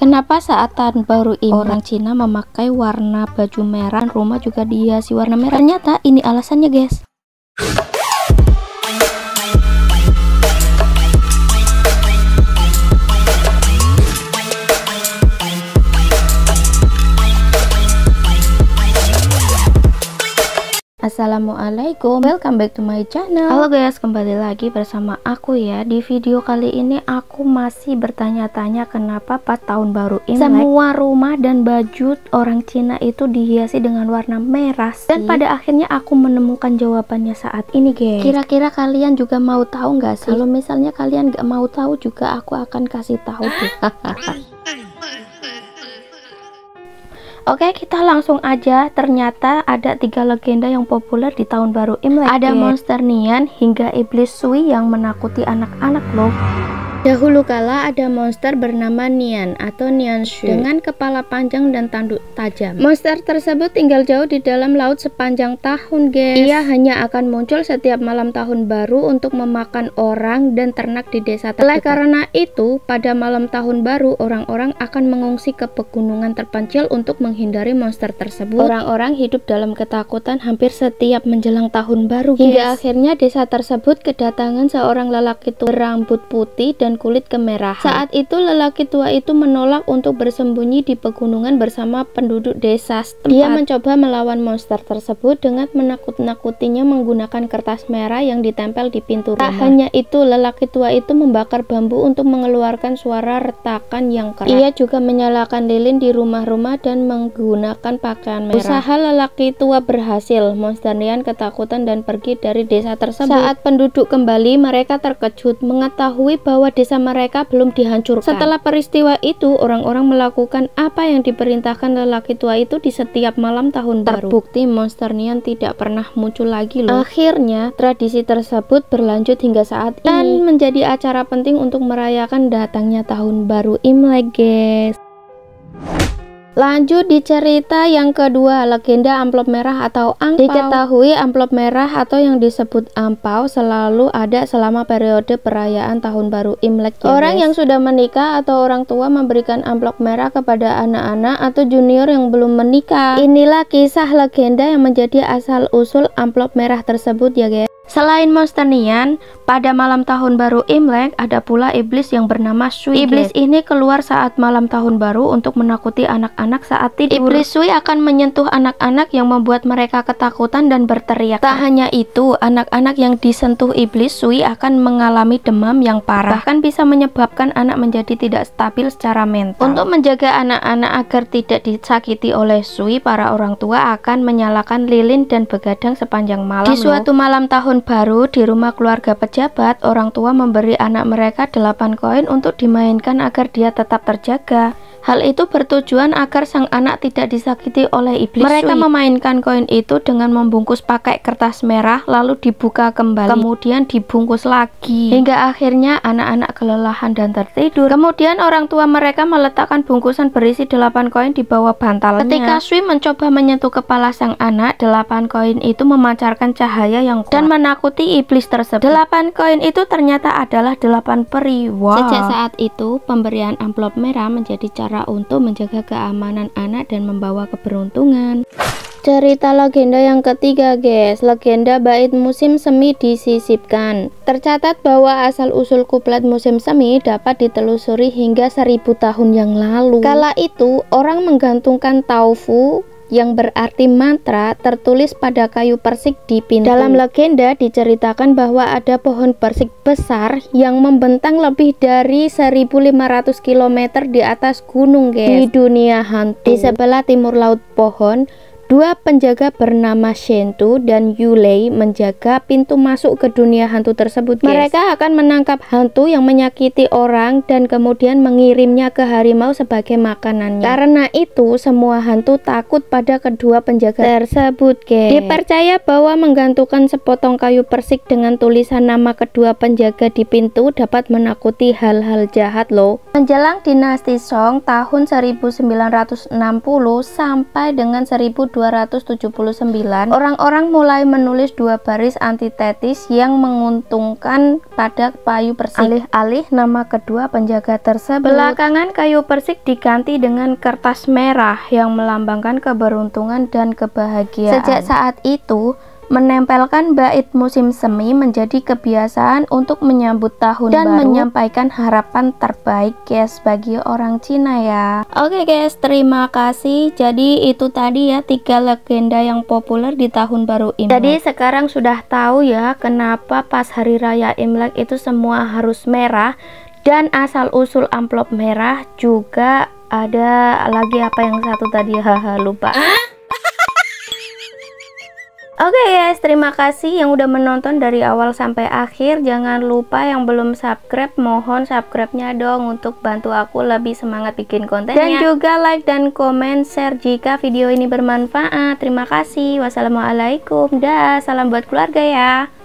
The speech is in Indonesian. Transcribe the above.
Kenapa saat tahun baru ini orang Cina memakai warna baju merah, rumah juga dihiasi warna merah? Ternyata ini alasannya, guys. Assalamualaikum, welcome back to my channel Halo guys, kembali lagi bersama aku ya Di video kali ini aku masih bertanya-tanya kenapa pas tahun baru ini Semua rumah dan baju orang Cina itu dihiasi dengan warna merah sih. Dan pada akhirnya aku menemukan jawabannya saat ini guys Kira-kira kalian juga mau tahu nggak sih? Kalau misalnya kalian nggak mau tahu juga aku akan kasih tahu deh Oke, kita langsung aja. Ternyata ada tiga legenda yang populer di tahun baru Imlek. Ada iya. monster Nian hingga iblis Sui yang menakuti anak-anak loh. Dahulu kala ada monster bernama Nian atau Nianshu dengan kepala panjang dan tanduk tajam. Monster tersebut tinggal jauh di dalam laut sepanjang tahun, guys. Ia hanya akan muncul setiap malam tahun baru untuk memakan orang dan ternak di desa terdekat. Oleh karena itu, pada malam tahun baru orang-orang akan mengungsi ke pegunungan terpencil untuk menghindari monster tersebut. Orang-orang hidup dalam ketakutan hampir setiap menjelang tahun baru, guys. Hingga akhirnya desa tersebut kedatangan seorang lelaki tua berambut putih dan dan kulit kemerahan. Saat itu lelaki tua itu menolak untuk bersembunyi di pegunungan bersama penduduk desa setempat. Dia mencoba melawan monster tersebut dengan menakut-nakutinya menggunakan kertas merah yang ditempel di pintu rumah. Tak hanya itu, lelaki tua itu membakar bambu untuk mengeluarkan suara retakan yang keras. Ia juga menyalakan lilin di rumah-rumah dan menggunakan pakaian merah. Usaha lelaki tua berhasil. Monster Nian ketakutan dan pergi dari desa tersebut. Saat penduduk kembali, mereka terkejut mengetahui bahwa desa mereka belum dihancurkan. Setelah peristiwa itu, orang-orang melakukan apa yang diperintahkan lelaki tua itu di setiap malam tahun Terbukti, baru. Terbukti monster Nian tidak pernah muncul lagi loh. Akhirnya, tradisi tersebut berlanjut hingga saat ini dan menjadi acara penting untuk merayakan datangnya tahun baru Imlek, guys. Lanjut di cerita yang kedua, legenda amplop merah atau angpau. Diketahui amplop merah atau yang disebut angpau selalu ada selama periode perayaan tahun baru Imlek. Ya orang guys. yang sudah menikah atau orang tua memberikan amplop merah kepada anak-anak atau junior yang belum menikah. Inilah kisah legenda yang menjadi asal usul amplop merah tersebut ya guys. Selain Nian, pada malam tahun baru Imlek ada pula iblis yang bernama Sui. Iblis ini keluar saat malam tahun baru untuk menakuti anak-anak saat tidur. Iblis Sui akan menyentuh anak-anak yang membuat mereka ketakutan dan berteriak. Tak hanya itu, anak-anak yang disentuh iblis Sui akan mengalami demam yang parah, bahkan bisa menyebabkan anak menjadi tidak stabil secara mental. Untuk menjaga anak-anak agar tidak disakiti oleh Sui, para orang tua akan menyalakan lilin dan begadang sepanjang malam. Di ya. suatu malam tahun yang baru di rumah keluarga pejabat, orang tua memberi anak mereka 8 koin untuk dimainkan agar dia tetap terjaga. Hal itu bertujuan agar sang anak tidak disakiti oleh iblis. Mereka Sui. memainkan koin itu dengan membungkus pakai kertas merah lalu dibuka kembali, kemudian dibungkus lagi hingga akhirnya anak-anak kelelahan dan tertidur. Kemudian orang tua mereka meletakkan bungkusan berisi delapan koin di bawah bantalnya. Ketika Sui mencoba menyentuh kepala sang anak, delapan koin itu memancarkan cahaya yang kuat dan menakuti iblis tersebut. Delapan koin itu ternyata adalah delapan peri. Wow. Sejak saat itu, pemberian amplop merah menjadi cara cara untuk menjaga keamanan anak dan membawa keberuntungan. Cerita legenda yang ketiga guys, legenda bait musim semi disisipkan. Tercatat bahwa asal-usul kuplet musim semi dapat ditelusuri hingga seribu tahun yang lalu. Kala itu, orang menggantungkan taufu yang berarti mantra tertulis pada kayu persik di pintu. Dalam legenda diceritakan bahwa ada pohon persik besar yang membentang lebih dari 1500 km di atas gunung guys. Di dunia hantu. Di sebelah timur laut pohon Dua penjaga bernama Shentu dan Yulei menjaga pintu masuk ke dunia hantu tersebut. Guys. Mereka akan menangkap hantu yang menyakiti orang dan kemudian mengirimnya ke harimau sebagai makanannya. Karena itu, semua hantu takut pada kedua penjaga tersebut, guys. Dipercaya bahwa menggantungkan sepotong kayu persik dengan tulisan nama kedua penjaga di pintu dapat menakuti hal-hal jahat loh. Menjelang dinasti Song tahun 1960 sampai dengan 1200 279, orang-orang mulai menulis dua baris antitetis yang menguntungkan pada payu persik. Alih-alih nama kedua penjaga tersebut, belakangan kayu persik diganti dengan kertas merah yang melambangkan keberuntungan dan kebahagiaan. Sejak saat itu, Menempelkan bait musim semi menjadi kebiasaan untuk menyambut tahun dan baru menyampaikan harapan terbaik guys bagi orang Cina ya. Oke okay guys, terima kasih. Jadi itu tadi ya tiga legenda yang populer di tahun baru Imlek. Jadi sekarang sudah tahu ya kenapa pas hari raya Imlek itu semua harus merah dan asal-usul amplop merah juga ada lagi apa yang satu tadi haha lupa. Oke okay guys, terima kasih yang udah menonton dari awal sampai akhir. Jangan lupa yang belum subscribe, mohon subscribe-nya dong untuk bantu aku lebih semangat bikin kontennya. Dan juga like dan komen share jika video ini bermanfaat. Terima kasih. Wassalamualaikum. Dah, salam buat keluarga ya.